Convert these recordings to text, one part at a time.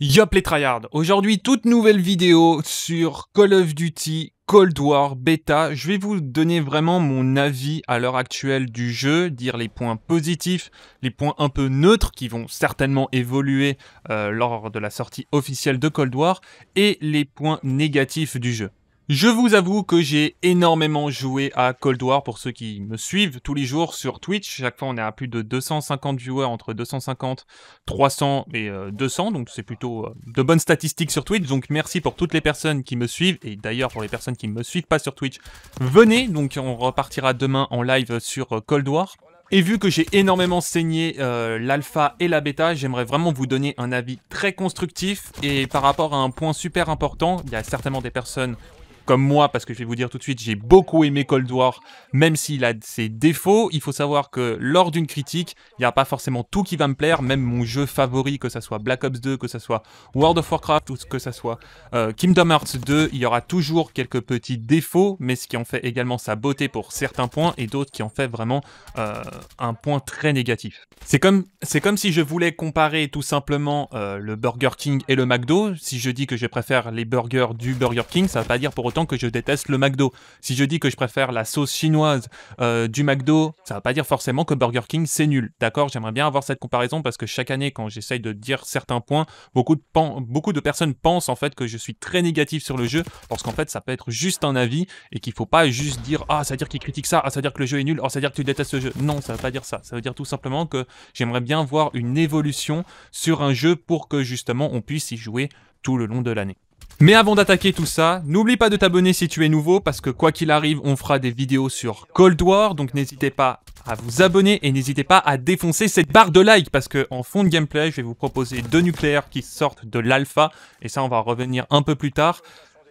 Yop les tryhards Aujourd'hui, toute nouvelle vidéo sur Call of Duty Cold War Beta. Je vais vous donner vraiment mon avis à l'heure actuelle du jeu, dire les points positifs, les points un peu neutres qui vont certainement évoluer euh, lors de la sortie officielle de Cold War et les points négatifs du jeu. Je vous avoue que j'ai énormément joué à Cold War pour ceux qui me suivent tous les jours sur Twitch. Chaque fois, on est à plus de 250 viewers, entre 250, 300 et 200. Euh, Donc, c'est plutôt euh, de bonnes statistiques sur Twitch. Donc, merci pour toutes les personnes qui me suivent. Et d'ailleurs, pour les personnes qui ne me suivent pas sur Twitch, venez. Donc, on repartira demain en live sur euh, Cold War. Et vu que j'ai énormément saigné l'alpha et la bêta, j'aimerais vraiment vous donner un avis très constructif. Et par rapport à un point super important, il y a certainement des personnes comme moi, parce que je vais vous dire tout de suite, j'ai beaucoup aimé Cold War, même s'il a ses défauts. Il faut savoir que lors d'une critique, il n'y a pas forcément tout qui va me plaire, même mon jeu favori, que ce soit Black Ops 2, que ce soit World of Warcraft ou que ce soit euh, Kingdom Hearts 2, il y aura toujours quelques petits défauts, mais ce qui en fait également sa beauté pour certains points et d'autres qui en fait vraiment euh, un point très négatif. C'est comme, comme si je voulais comparer tout simplement euh, le Burger King et le McDo. Si je dis que je préfère les burgers du Burger King, ça ne va pas dire pour que je déteste le McDo. Si je dis que je préfère la sauce chinoise euh, du McDo, ça ne va pas dire forcément que Burger King c'est nul. D'accord J'aimerais bien avoir cette comparaison parce que chaque année, quand j'essaye de dire certains points, beaucoup de, beaucoup de personnes pensent en fait que je suis très négatif sur le jeu parce qu'en fait, ça peut être juste un avis et qu'il ne faut pas juste dire Ah, ça veut dire qu'il critique ça, ah, ça veut dire que le jeu est nul, ah, ça veut dire que tu détestes le jeu. Non, ça ne veut pas dire ça. Ça veut dire tout simplement que j'aimerais bien voir une évolution sur un jeu pour que justement on puisse y jouer tout le long de l'année. Mais avant d'attaquer tout ça, n'oublie pas de t'abonner si tu es nouveau parce que quoi qu'il arrive, on fera des vidéos sur Cold War, donc n'hésitez pas à vous abonner et n'hésitez pas à défoncer cette barre de like parce que en fond de gameplay, je vais vous proposer deux nucléaires qui sortent de l'alpha et ça on va revenir un peu plus tard.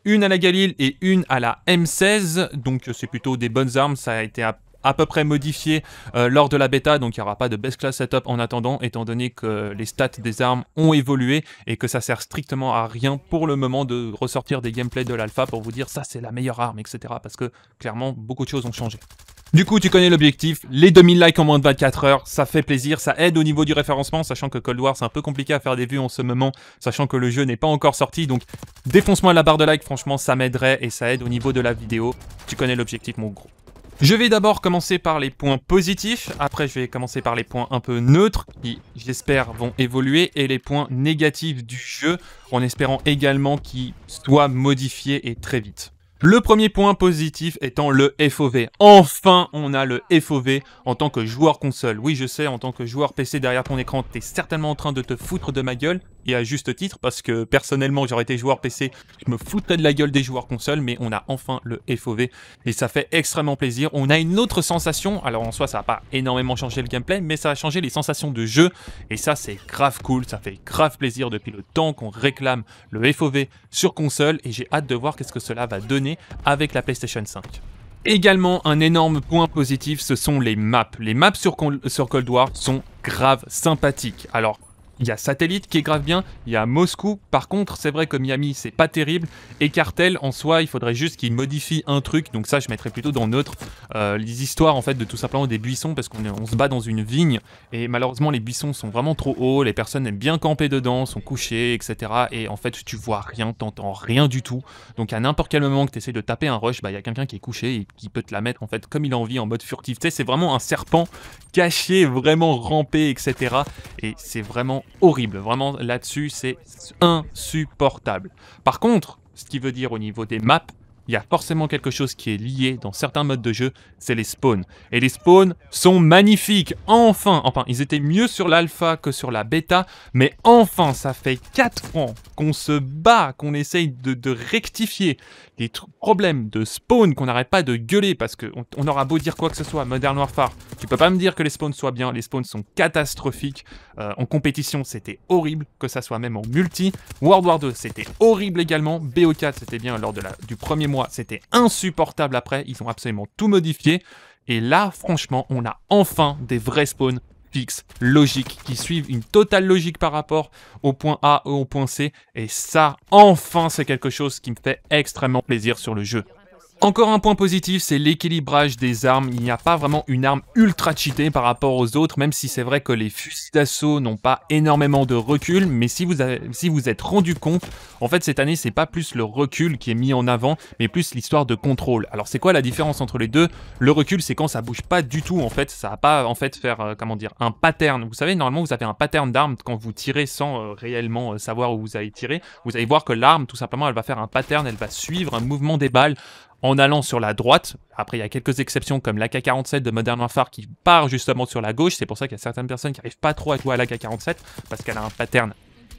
Une à la Galil et une à la M16, donc c'est plutôt des bonnes armes, ça a été à peu près modifié euh, lors de la bêta, donc il n'y aura pas de best class setup en attendant, étant donné que les stats des armes ont évolué et que ça sert strictement à rien pour le moment de ressortir des gameplays de l'alpha pour vous dire ça c'est la meilleure arme, etc. Parce que clairement beaucoup de choses ont changé. Du coup, tu connais l'objectif, les 2000 likes en moins de 24 heures, ça fait plaisir, ça aide au niveau du référencement, sachant que Cold War c'est un peu compliqué à faire des vues en ce moment, sachant que le jeu n'est pas encore sorti, donc défonce-moi la barre de like, franchement ça m'aiderait et ça aide au niveau de la vidéo. Tu connais l'objectif mon gros. Je vais d'abord commencer par les points positifs, après je vais commencer par les points un peu neutres qui j'espère vont évoluer et les points négatifs du jeu en espérant également qu'ils soient modifiés et très vite. Le premier point positif étant le FOV. Enfin, on a le FOV en tant que joueur console. Oui, je sais, en tant que joueur PC derrière ton écran, t'es certainement en train de te foutre de ma gueule, et à juste titre, parce que personnellement, j'aurais été joueur PC, je me foutais de la gueule des joueurs console, mais on a enfin le FOV, et ça fait extrêmement plaisir. On a une autre sensation, alors en soi, ça n'a pas énormément changé le gameplay, mais ça a changé les sensations de jeu, et ça, c'est grave cool, ça fait grave plaisir depuis le temps qu'on réclame le FOV sur console, et j'ai hâte de voir qu'est-ce que cela va donner avec la PlayStation 5. Également, un énorme point positif, ce sont les maps. Les maps sur, sur Cold War sont grave sympathiques. Alors, il y a Satellite qui est grave bien, il y a Moscou. Par contre, c'est vrai que Miami, c'est pas terrible. Et Cartel, en soi, il faudrait juste qu'il modifie un truc. Donc ça, je mettrais plutôt dans notre euh, les histoires, en fait, de tout simplement des buissons, parce qu'on on se bat dans une vigne. Et malheureusement, les buissons sont vraiment trop hauts. Les personnes aiment bien camper dedans, sont couchées, etc. Et en fait, tu vois rien, t'entends rien du tout. Donc à n'importe quel moment que tu essaies de taper un rush, bah il y a quelqu'un qui est couché et qui peut te la mettre, en fait, comme il a envie, en mode furtif. Tu sais, c'est vraiment un serpent caché, vraiment rampé, etc. Et c'est vraiment horrible Vraiment, là-dessus, c'est insupportable. Par contre, ce qui veut dire au niveau des maps, il y a forcément quelque chose qui est lié dans certains modes de jeu, c'est les spawns. Et les spawns sont magnifiques, enfin Enfin, ils étaient mieux sur l'alpha que sur la bêta, mais enfin, ça fait 4 ans qu'on se bat, qu'on essaye de, de rectifier des problèmes de spawn qu'on n'arrête pas de gueuler parce qu'on on aura beau dire quoi que ce soit, Modern Warfare, tu peux pas me dire que les spawns soient bien, les spawns sont catastrophiques. Euh, en compétition, c'était horrible, que ça soit même en multi. World War 2, c'était horrible également. BO4, c'était bien lors de la, du premier mois, c'était insupportable après. Ils ont absolument tout modifié. Et là, franchement, on a enfin des vrais spawns logique, qui suivent une totale logique par rapport au point A et au point C. Et ça, enfin, c'est quelque chose qui me fait extrêmement plaisir sur le jeu. Encore un point positif, c'est l'équilibrage des armes. Il n'y a pas vraiment une arme ultra cheatée par rapport aux autres, même si c'est vrai que les fusils d'assaut n'ont pas énormément de recul, mais si vous, avez, si vous êtes rendu compte, en fait cette année c'est pas plus le recul qui est mis en avant, mais plus l'histoire de contrôle. Alors c'est quoi la différence entre les deux Le recul c'est quand ça bouge pas du tout en fait, ça va pas en fait faire, euh, comment dire, un pattern. Vous savez, normalement vous avez un pattern d'armes quand vous tirez sans euh, réellement euh, savoir où vous allez tirer. Vous allez voir que l'arme tout simplement elle va faire un pattern, elle va suivre un mouvement des balles en allant sur la droite. Après, il y a quelques exceptions comme l'AK-47 de Modern Warfare qui part justement sur la gauche. C'est pour ça qu'il y a certaines personnes qui n'arrivent pas trop à jouer à l'AK-47 parce qu'elle a un pattern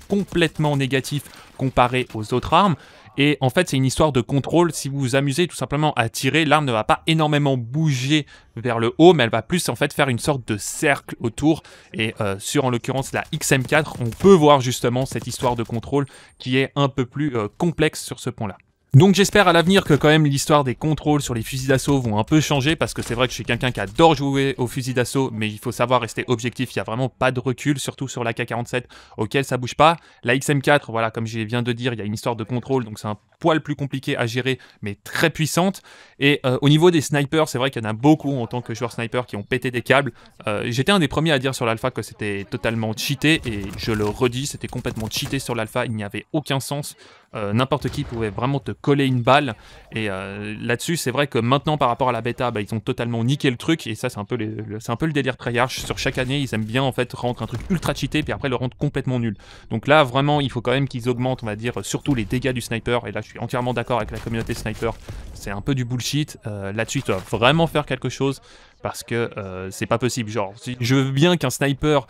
complètement négatif comparé aux autres armes. Et en fait, c'est une histoire de contrôle. Si vous vous amusez tout simplement à tirer, l'arme ne va pas énormément bouger vers le haut, mais elle va plus en fait faire une sorte de cercle autour. Et euh, sur en l'occurrence la XM4, on peut voir justement cette histoire de contrôle qui est un peu plus euh, complexe sur ce point-là. Donc j'espère à l'avenir que quand même l'histoire des contrôles sur les fusils d'assaut vont un peu changer parce que c'est vrai que je suis quelqu'un qui adore jouer aux fusils d'assaut mais il faut savoir rester objectif, il n'y a vraiment pas de recul, surtout sur la K47 auquel ça bouge pas. La XM4, voilà, comme je viens de dire, il y a une histoire de contrôle donc c'est un poil plus compliqué à gérer mais très puissante. Et euh, au niveau des snipers, c'est vrai qu'il y en a beaucoup en tant que joueur sniper qui ont pété des câbles. Euh, j'étais un des premiers à dire sur l'alpha que c'était totalement cheaté et je le redis, c'était complètement cheaté sur l'alpha, il n'y avait aucun sens. Euh, n'importe qui pouvait vraiment te coller une balle. Et euh, là-dessus, c'est vrai que maintenant, par rapport à la bêta, bah, ils ont totalement niqué le truc. Et ça, c'est un peu, le, c'est un peu le délire Sur chaque année, ils aiment bien en fait rendre un truc ultra cheaté, puis après le rendre complètement nul. Donc là, vraiment, il faut quand même qu'ils augmentent, on va dire, surtout les dégâts du sniper. Et là, je suis entièrement d'accord avec la communauté sniper. C'est un peu du bullshit. Euh, là-dessus, tu dois vraiment faire quelque chose parce que c'est pas possible. Genre, je veux bien qu'un sniper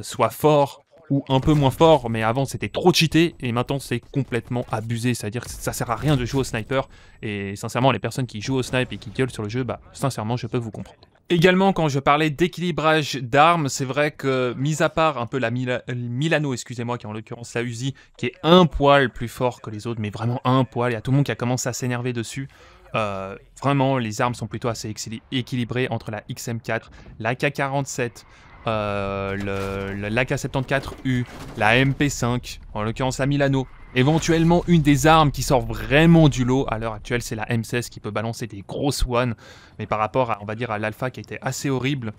soit fort ou un peu moins fort, mais avant c'était trop cheaté, et maintenant c'est complètement abusé, c'est-à-dire que ça sert à rien de jouer au sniper, et sincèrement les personnes qui jouent au snipe et qui gueulent sur le jeu, bah sincèrement je peux vous comprendre. Également, quand je parlais d'équilibrage d'armes, c'est vrai que, mis à part un peu la Milano, excusez-moi, qui en l'occurrence la Uzi, qui est un poil plus fort que les autres, mais vraiment un poil, il y a tout le monde qui a commencé à s'énerver dessus, euh, vraiment, les armes sont plutôt assez équilibrées entre la XM4, la K47, euh, l'AK-74U, la MP5, en l'occurrence à Milano, éventuellement une des armes qui sort vraiment du lot à l'heure actuelle, c'est la M16 qui peut balancer des grosses one, mais par rapport à, on va dire, à l'Alpha qui était assez horrible,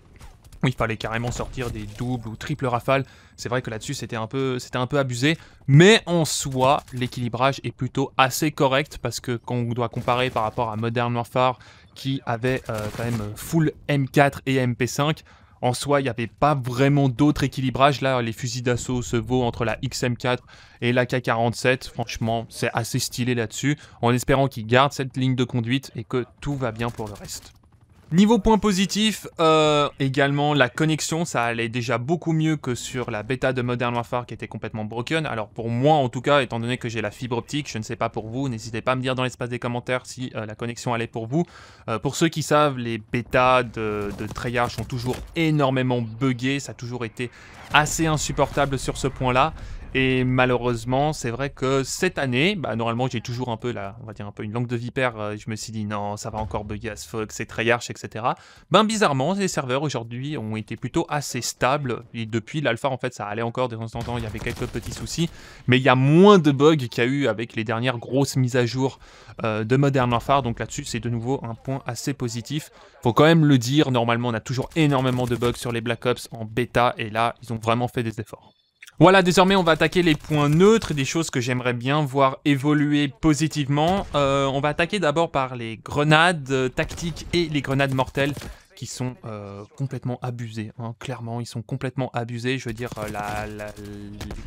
où il fallait carrément sortir des doubles ou triples rafales. C'est vrai que là-dessus, c'était un, peu, un peu abusé. Mais en soi, l'équilibrage est plutôt assez correct parce que quand on doit comparer par rapport à Modern Warfare qui avait euh, quand même full M4 et MP5, en soi, il n'y avait pas vraiment d'autre équilibrage. Là, les fusils d'assaut se vaut entre la XM4 et la K47. Franchement, c'est assez stylé là-dessus, en espérant qu'ils gardent cette ligne de conduite et que tout va bien pour le reste. Niveau point positif, euh, également la connexion, ça allait déjà beaucoup mieux que sur la bêta de Modern Warfare qui était complètement broken. Alors pour moi en tout cas, étant donné que j'ai la fibre optique, je ne sais pas pour vous, n'hésitez pas à me dire dans l'espace des commentaires si euh, la connexion allait pour vous. Euh, pour ceux qui savent, les bêtas de, de Treyarch ont toujours énormément buggé, ça a toujours été assez insupportable sur ce point-là. Et malheureusement, c'est vrai que cette année, bah, normalement, j'ai toujours un peu on va dire un peu une langue de vipère. Euh, je me suis dit non, ça va encore bugger as fuck, c'est très harsh, etc. Ben bizarrement, les serveurs aujourd'hui ont été plutôt assez stables. Et depuis l'alpha, en fait, ça allait encore de temps en temps. Il y avait quelques petits soucis, mais il y a moins de bugs qu'il y a eu avec les dernières grosses mises à jour euh, de Modern Warfare. Donc là-dessus, c'est de nouveau un point assez positif. Faut quand même le dire. Normalement, on a toujours énormément de bugs sur les Black Ops en bêta, et là, ils ont vraiment fait des efforts. Voilà, désormais on va attaquer les points neutres, des choses que j'aimerais bien voir évoluer positivement. Euh, on va attaquer d'abord par les grenades euh, tactiques et les grenades mortelles qui sont euh, complètement abusés. Hein, clairement, ils sont complètement abusés. Je veux dire, euh,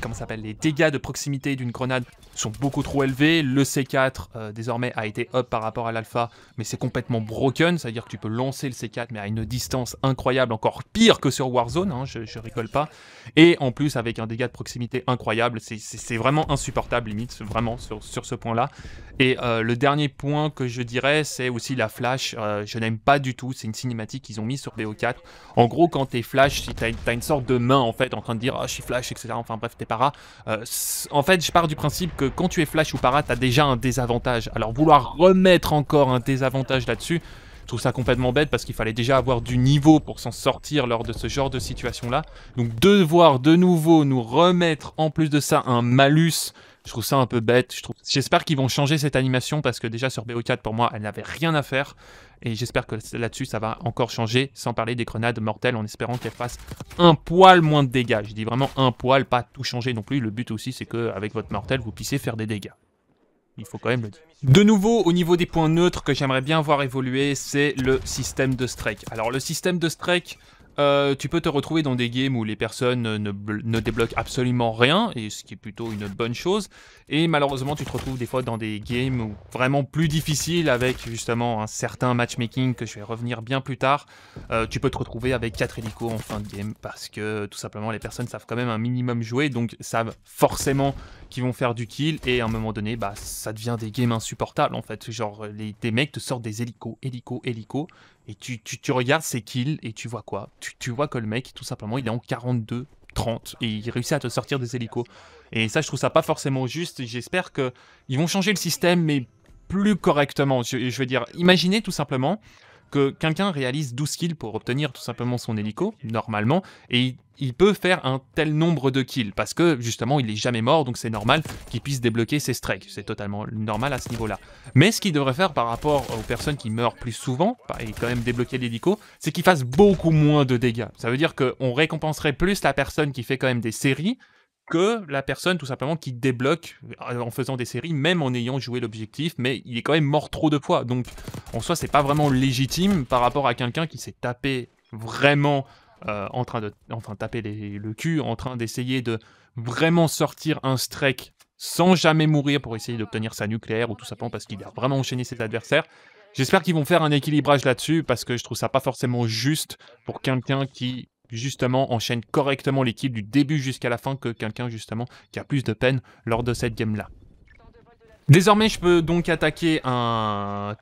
comment s'appelle les dégâts de proximité d'une grenade sont beaucoup trop élevés. Le C4 euh, désormais a été up par rapport à l'alpha, mais c'est complètement broken. C'est-à-dire que tu peux lancer le C4, mais à une distance incroyable, encore pire que sur Warzone. Hein, je, je, rigole pas. Et en plus, avec un dégât de proximité incroyable, c'est vraiment insupportable limite, vraiment sur, ce point-là. Et le dernier point que je dirais, c'est aussi la flash. je n'aime pas du tout. C'est une cinématique qu'ils ont mis sur BO4. En gros, quand t'es Flash, si t'as une sorte de main en fait en train de dire ah je suis Flash, etc. Enfin bref, t'es para. Euh, en fait, je pars du principe que quand tu es Flash ou para, t'as déjà un désavantage. Alors vouloir remettre encore un désavantage là-dessus, je trouve ça complètement bête parce qu'il fallait déjà avoir du niveau pour s'en sortir lors de ce genre de situation-là. Donc devoir de nouveau nous remettre en plus de ça un malus je trouve ça un peu bête. trouve... J'espère qu'ils vont changer cette animation parce que déjà sur BO4, pour moi, elle n'avait rien à faire. Et j'espère que là-dessus, ça va encore changer, sans parler des grenades mortelles, en espérant qu'elles fassent un poil moins de dégâts. Je dis vraiment un poil, pas tout changer non plus. Le but aussi, c'est qu'avec votre mortel vous puissiez faire des dégâts il faut quand même le dire. De nouveau, au niveau des points neutres que j'aimerais bien voir évoluer, c'est le système de strike. Alors le système de strike, euh, tu peux te retrouver dans des games où les personnes ne, débloquent absolument rien, et ce qui est plutôt une bonne chose. Et malheureusement, tu te retrouves des fois dans des games vraiment plus difficiles, avec justement un certain matchmaking que je vais revenir bien plus tard. Euh, tu peux te retrouver avec 4 hélicos en fin de game, parce que tout simplement, les personnes savent quand même un minimum jouer, donc savent forcément qu'ils vont faire du kill, et à un moment donné, bah, ça devient des games insupportables, en fait. Genre, les, des mecs te sortent des hélicos, hélicos, hélicos, et tu, tu, regardes ses kills et tu vois quoi tu, tu, vois que le mec, tout simplement, il est en 42, 30 et il réussit à te sortir des hélicos. Et ça, je trouve ça pas forcément juste. J'espère qu'ils vont changer le système, mais plus correctement. Je, je veux dire, imaginez tout simplement que quelqu'un réalise 12 kills pour obtenir tout simplement son hélico, normalement, et il, peut faire un tel nombre de kills, parce que justement il n'est jamais mort, donc c'est normal qu'il puisse débloquer ses strikes, c'est totalement normal à ce niveau-là. Mais ce qu'il devrait faire par rapport aux personnes qui meurent plus souvent, et quand même débloquer l'hélico, c'est qu'il fasse beaucoup moins de dégâts. Ça veut dire qu'on récompenserait plus la personne qui fait quand même des séries, que la personne tout simplement qui débloque euh, en faisant des séries, même en ayant joué l'objectif, mais il est quand même mort trop de poids. Donc en soi, c'est pas vraiment légitime par rapport à quelqu'un qui s'est tapé vraiment euh, en train de enfin taper le cul, en train d'essayer de vraiment sortir un strike sans jamais mourir pour essayer d'obtenir sa nucléaire ou tout simplement parce qu'il a vraiment enchaîné ses adversaires. J'espère qu'ils vont faire un équilibrage là-dessus parce que je trouve ça pas forcément juste pour quelqu'un qui justement enchaîne correctement l'équipe du début jusqu'à la fin que quelqu'un justement qui a plus de peine lors de cette game là. Désormais, je peux donc attaquer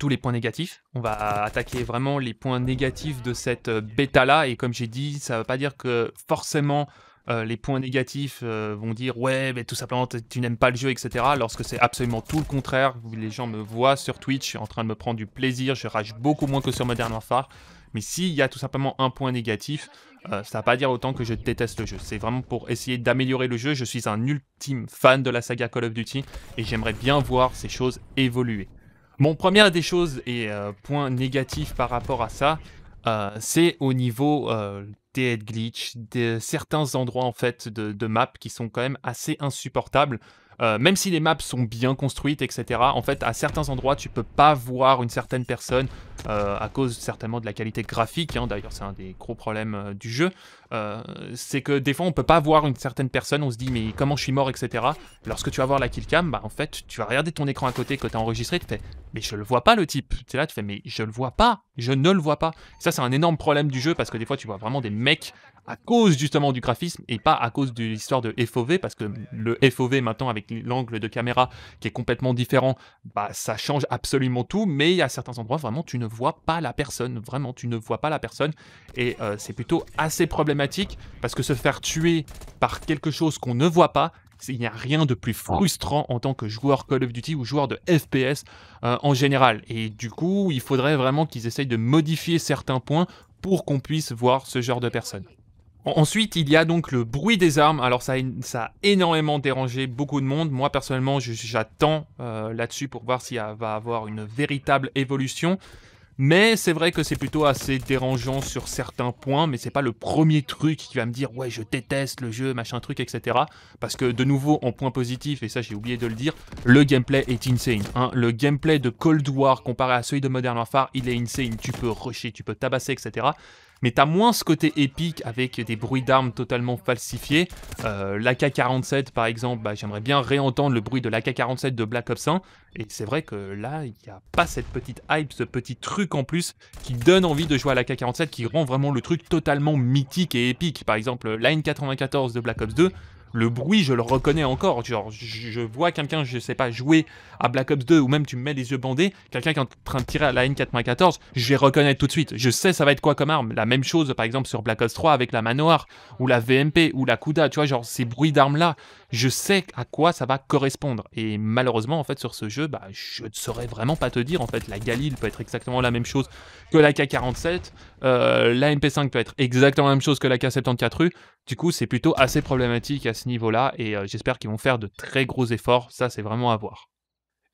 tous les points négatifs. On va attaquer vraiment les points négatifs de cette euh, bêta-là. Et comme j'ai dit, ça ne veut pas dire que forcément euh, les points négatifs euh, vont dire ouais mais tout simplement tu n'aimes pas le jeu etc lorsque c'est absolument tout le contraire les gens me voient sur Twitch en train de me prendre du plaisir je rage beaucoup moins que sur Modern Warfare mais s'il y a tout simplement un point négatif euh, ça ne pas dire autant que je déteste le jeu. C'est vraiment pour essayer d'améliorer le jeu. Je suis un ultime fan de la saga Call of Duty et j'aimerais bien voir ces choses évoluer. Mon première des choses et euh, point négatif par rapport à ça, euh, c'est au niveau des head glitch, de certains endroits en fait de, de map qui sont quand même assez insupportables. Euh, même si les maps sont bien construites, etc., en fait, à certains endroits, tu peux pas voir une certaine personne euh, à cause certainement de la qualité graphique. Hein. D'ailleurs, c'est un des gros problèmes euh, du jeu. c'est que des fois, on peut pas voir une certaine personne. On se dit, mais comment je suis mort, etc. Lorsque tu vas voir la killcam, bah, en fait, tu vas regarder ton écran à côté que tu as enregistré. Tu fais, mais je le vois pas le type. Tu es là, tu fais, mais je le vois pas. Je ne le vois pas. ça, c'est un énorme problème du jeu parce que des fois, tu vois vraiment des mecs à cause justement du graphisme et pas à cause de l'histoire de FOV, parce que le FOV maintenant avec l'angle de caméra qui est complètement différent, bah, ça change absolument tout, mais à certains endroits vraiment tu ne vois pas la personne, vraiment tu ne vois pas la personne, et euh, c'est plutôt assez problématique, parce que se faire tuer par quelque chose qu'on ne voit pas, il n'y a rien de plus frustrant en tant que joueur Call of Duty ou joueur de FPS euh, en général. Et du coup, il faudrait vraiment qu'ils essayent de modifier certains points pour qu'on puisse voir ce genre de personnes. Ensuite, il y a donc le bruit des armes. Alors ça, a énormément dérangé beaucoup de monde. Moi personnellement, j'attends euh, là-dessus pour voir s'il va avoir une véritable évolution. Mais c'est vrai que c'est plutôt assez dérangeant sur certains points, mais c'est pas le premier truc qui va me dire ouais je déteste le jeu, machin truc, etc. Parce que de nouveau en point positif, et ça j'ai oublié de le dire, le gameplay est insane. Hein. Le gameplay de Cold War comparé à celui de Modern Warfare, il est insane. Tu peux rusher, tu peux tabasser, etc mais t'as moins ce côté épique avec des bruits d'armes totalement falsifiés. Euh, L'AK-47 par exemple, bah, j'aimerais bien réentendre le bruit de l'AK-47 de Black Ops 1, et c'est vrai que là, il n'y a pas cette petite hype, ce petit truc en plus qui donne envie de jouer à l'AK-47, qui rend vraiment le truc totalement mythique et épique. Par exemple, la N94 de Black Ops 2, le bruit, je le reconnais encore. Genre, je vois quelqu'un, je sais pas, jouer à Black Ops 2 ou même tu me mets les yeux bandés, quelqu'un qui est en train de tirer à la N94, je vais reconnaître tout de suite. Je sais ça va être quoi comme arme. La même chose, par exemple, sur Black Ops 3 avec la manoir ou la VMP ou la Kuda, tu vois, genre ces bruits d'armes là, je sais à quoi ça va correspondre. Et malheureusement, en fait, sur ce jeu, bah, je ne saurais vraiment pas te dire. En fait, la Galil peut être exactement la même chose que la K47, euh, la MP5 peut être exactement la même chose que la K74U. Du coup, c'est plutôt assez problématique à ce niveau-là, et euh, j'espère qu'ils vont faire de très gros efforts. Ça, c'est vraiment à voir.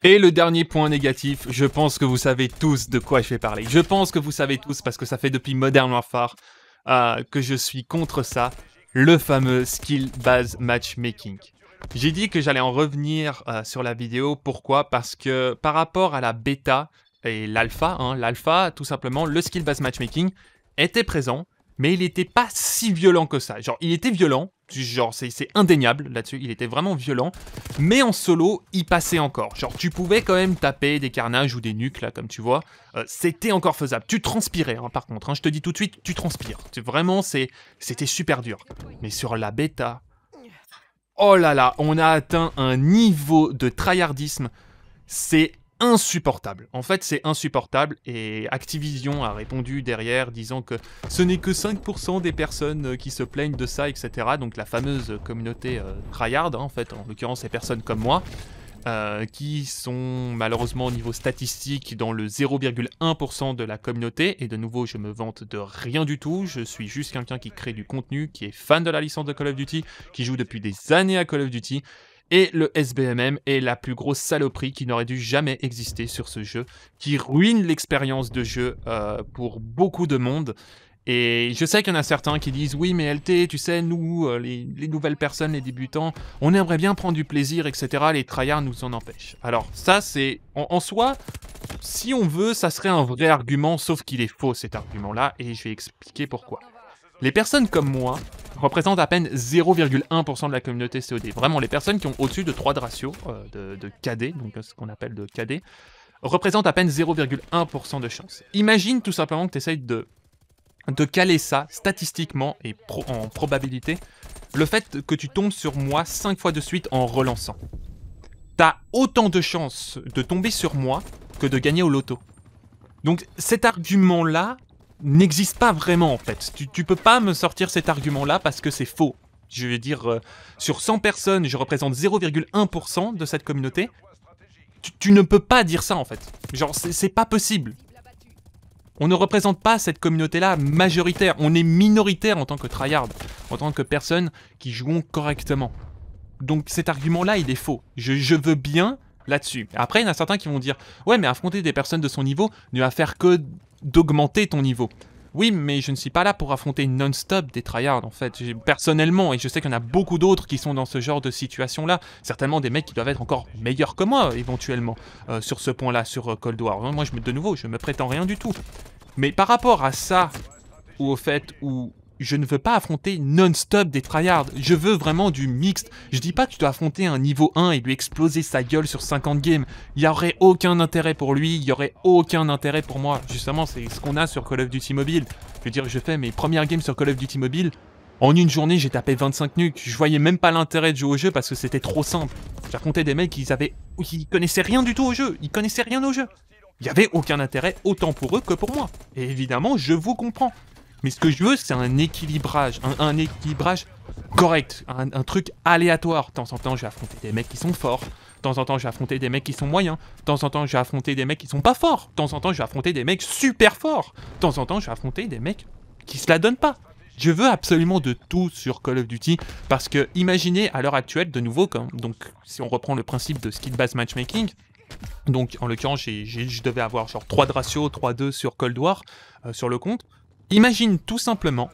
Et le dernier point négatif, je pense que vous savez tous de quoi je vais parler. Je pense que vous savez tous parce que ça fait depuis Modern Warfare euh, que je suis contre ça le fameux Skill Base Matchmaking. J'ai dit que j'allais en revenir euh, sur la vidéo, pourquoi Parce que par rapport à la bêta et l'alpha, hein, l'alpha, tout simplement, le Skill Base Matchmaking était présent, mais il n'était pas si violent que ça. Genre, il était violent, genre c'est indéniable là-dessus, il était vraiment violent, mais en solo, il passait encore. Genre, tu pouvais quand même taper des carnages ou des nuques, là, comme tu vois, euh, c'était encore faisable. Tu transpirais, hein, par contre, hein. je te dis tout de suite, tu transpires. Vraiment, c'était super dur. Mais sur la bêta, oh là là, on a atteint un niveau de tryhardisme, c'est insupportable. En fait, c'est insupportable et Activision a répondu derrière disant que ce n'est que 5% des personnes euh, qui se plaignent de ça, etc. Donc la fameuse communauté euh, hein, en fait, en l'occurrence, ces personnes comme moi. Euh, qui sont malheureusement au niveau statistique dans le 0,1% de la communauté. Et de nouveau, je me vante de rien du tout. Je suis juste quelqu'un qui crée du contenu, qui est fan de la licence de Call of Duty, qui joue depuis des années à Call of Duty et le SBMM est la plus grosse saloperie qui n'aurait dû jamais exister sur ce jeu, qui ruine l'expérience de jeu euh, pour beaucoup de monde. Et je sais qu'il y en a certains qui disent oui mais LT, tu sais, nous, euh, les, nouvelles personnes, les débutants, on aimerait bien prendre du plaisir, etc. Les tryhards nous en empêchent. Alors ça, c'est en, soi, si on veut, ça serait un vrai argument, sauf qu'il est faux cet argument-là, et je vais expliquer pourquoi. Les personnes comme moi représentent à peine 0,1% de la communauté COD. Vraiment, les personnes qui ont au-dessus de 3 de ratio euh, de, KD, donc euh, ce qu'on appelle de KD, représentent à peine 0,1% de chance. Imagine tout simplement que tu essayes de, de caler ça statistiquement et en probabilité, le fait que tu tombes sur moi 5 fois de suite en relançant. T'as autant de chances de tomber sur moi que de gagner au loto. Donc cet argument-là, n'existe pas vraiment en fait. Tu, peux pas me sortir cet argument-là parce que c'est faux. Je veux dire, euh, sur 100 personnes, je représente 0,1% de cette communauté. Tu, ne peux pas dire ça en fait. Genre, c'est pas possible. On ne représente pas cette communauté-là majoritaire. On est minoritaire en tant que tryhard, en tant que personne qui jouons correctement. Donc cet argument-là, il est faux. Je, je veux bien là-dessus. Après, il y en a certains qui vont dire Ouais, mais affronter des personnes de son niveau ne va faire que d'augmenter ton niveau. Oui, mais je ne suis pas là pour affronter non-stop des tryhards, en fait. Personnellement, et je sais qu'il y en a beaucoup d'autres qui sont dans ce genre de situation-là, certainement des mecs qui doivent être encore meilleurs que moi, éventuellement, euh, sur ce point-là, sur euh, Cold War. Moi, je, me de nouveau, je me prétends rien du tout. Mais par rapport à ça, ou au fait où je ne veux pas affronter non-stop des tryhards. Je veux vraiment du mixte. Je dis pas que tu dois affronter un niveau 1 et lui exploser sa gueule sur 50 games. Il y aurait aucun intérêt pour lui, il y aurait aucun intérêt pour moi. Justement, c'est ce qu'on a sur Call of Duty Mobile. Je veux dire, je fais mes premières games sur Call of Duty Mobile. En une journée, j'ai tapé 25 nukes, Je voyais même pas l'intérêt de jouer au jeu parce que c'était trop simple. J'ai raconté des mecs qui avaient, qui connaissaient rien du tout au jeu. Ils connaissaient rien au jeu. Il n'y avait aucun intérêt autant pour eux que pour moi. Et évidemment, je vous comprends. Mais ce que je veux, c'est un équilibrage, un, équilibrage correct, un, truc aléatoire. De temps en temps, je vais affronter des mecs qui sont forts. De temps en temps, je vais affronter des mecs qui sont moyens. De temps en temps, je vais affronter des mecs qui sont pas forts. De temps en temps, je vais affronter des mecs super forts. De temps en temps, je vais affronter des mecs qui se la donnent pas. Je veux absolument de tout sur Call of Duty parce que imaginez à l'heure actuelle de nouveau, donc si on reprend le principe de skill-based matchmaking, donc en l'occurrence je devais avoir genre 3 de ratio, 3-2 sur Cold War euh, sur le compte, Imagine tout simplement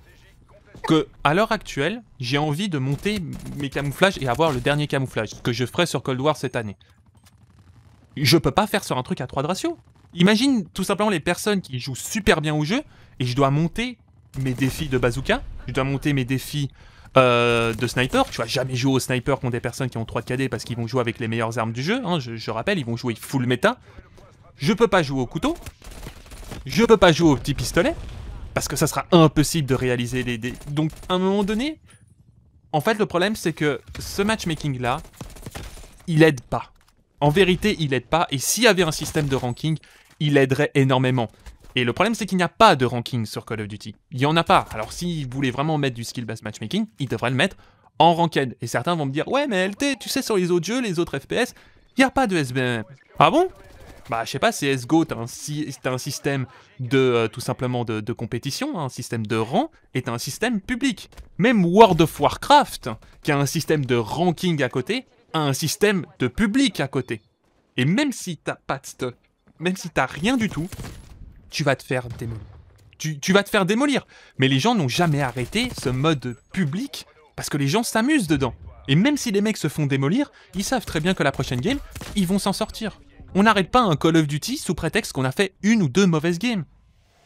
que, à l'heure actuelle, j'ai envie de monter mes camouflages et avoir le dernier camouflage, que je ferai sur Cold War cette année. Je peux pas faire sur un truc à 3 de ratio. Imagine tout simplement les personnes qui jouent super bien au jeu et je dois monter mes défis de bazooka, je dois monter mes défis euh, de sniper. Tu vas jamais jouer au sniper contre des personnes qui ont 3 de KD parce qu'ils vont jouer avec les meilleures armes du jeu. Hein, je, je, rappelle, ils vont jouer full méta. Je peux pas jouer au couteau. Je peux pas jouer au petit pistolet parce que ça sera impossible de réaliser les dés. Donc, à un moment donné, en fait, le problème, c'est que ce matchmaking-là, il aide pas. En vérité, il aide pas, et s'il y avait un système de ranking, il aiderait énormément. Et le problème, c'est qu'il n'y a pas de ranking sur Call of Duty. Il n'y en a pas. Alors, s'ils voulaient vraiment mettre du skill-based matchmaking, ils devraient le mettre en ranked. Et certains vont me dire, ouais, mais LT, tu sais, sur les autres jeux, les autres FPS, il n'y a pas de SBM. Ah bon bah, je sais pas, CSGO, t'as un, système de, euh, tout simplement, de, compétition, hein, un système de rang, est un système public. Même World of Warcraft, qui a un système de ranking à côté, a un système de public à côté. Et même si t'as pas de même si t'as rien du tout, tu vas te faire démolir. tu vas te faire démolir. Mais les gens n'ont jamais arrêté ce mode public, parce que les gens s'amusent dedans. Et même si les mecs se font démolir, ils savent très bien que la prochaine game, ils vont s'en sortir. On n'arrête pas un Call of Duty sous prétexte qu'on a fait une ou deux mauvaises games.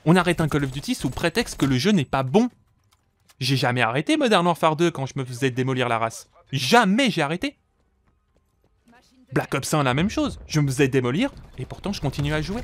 On arrête un Call of Duty sous prétexte que le jeu n'est pas bon. J'ai jamais arrêté Modern Warfare 2 quand je me faisais démolir la race. Jamais j'ai arrêté. Black Ops 1, la même chose. Je me faisais démolir et pourtant je continue à jouer.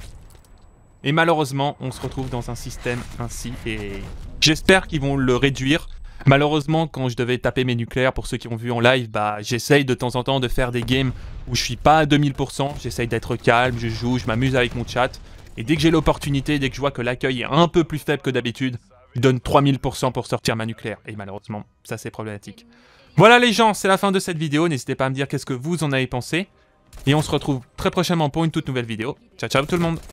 Et malheureusement, on se retrouve dans un système ainsi et... J'espère qu'ils vont le réduire Malheureusement, quand je devais taper mes nucléaires, pour ceux qui ont vu en live, bah, j'essaye de temps en temps de faire des games où je suis pas à 2000%, j'essaye d'être calme, je joue, je m'amuse avec mon chat. Et dès que j'ai l'opportunité, dès que je vois que l'accueil est un peu plus faible que d'habitude, je donne 3000% pour sortir ma nucléaire. Et malheureusement, ça c'est problématique. Voilà les gens, c'est la fin de cette vidéo. N'hésitez pas à me dire qu'est-ce que vous en avez pensé. Et on se retrouve très prochainement pour une toute nouvelle vidéo. Ciao ciao tout le monde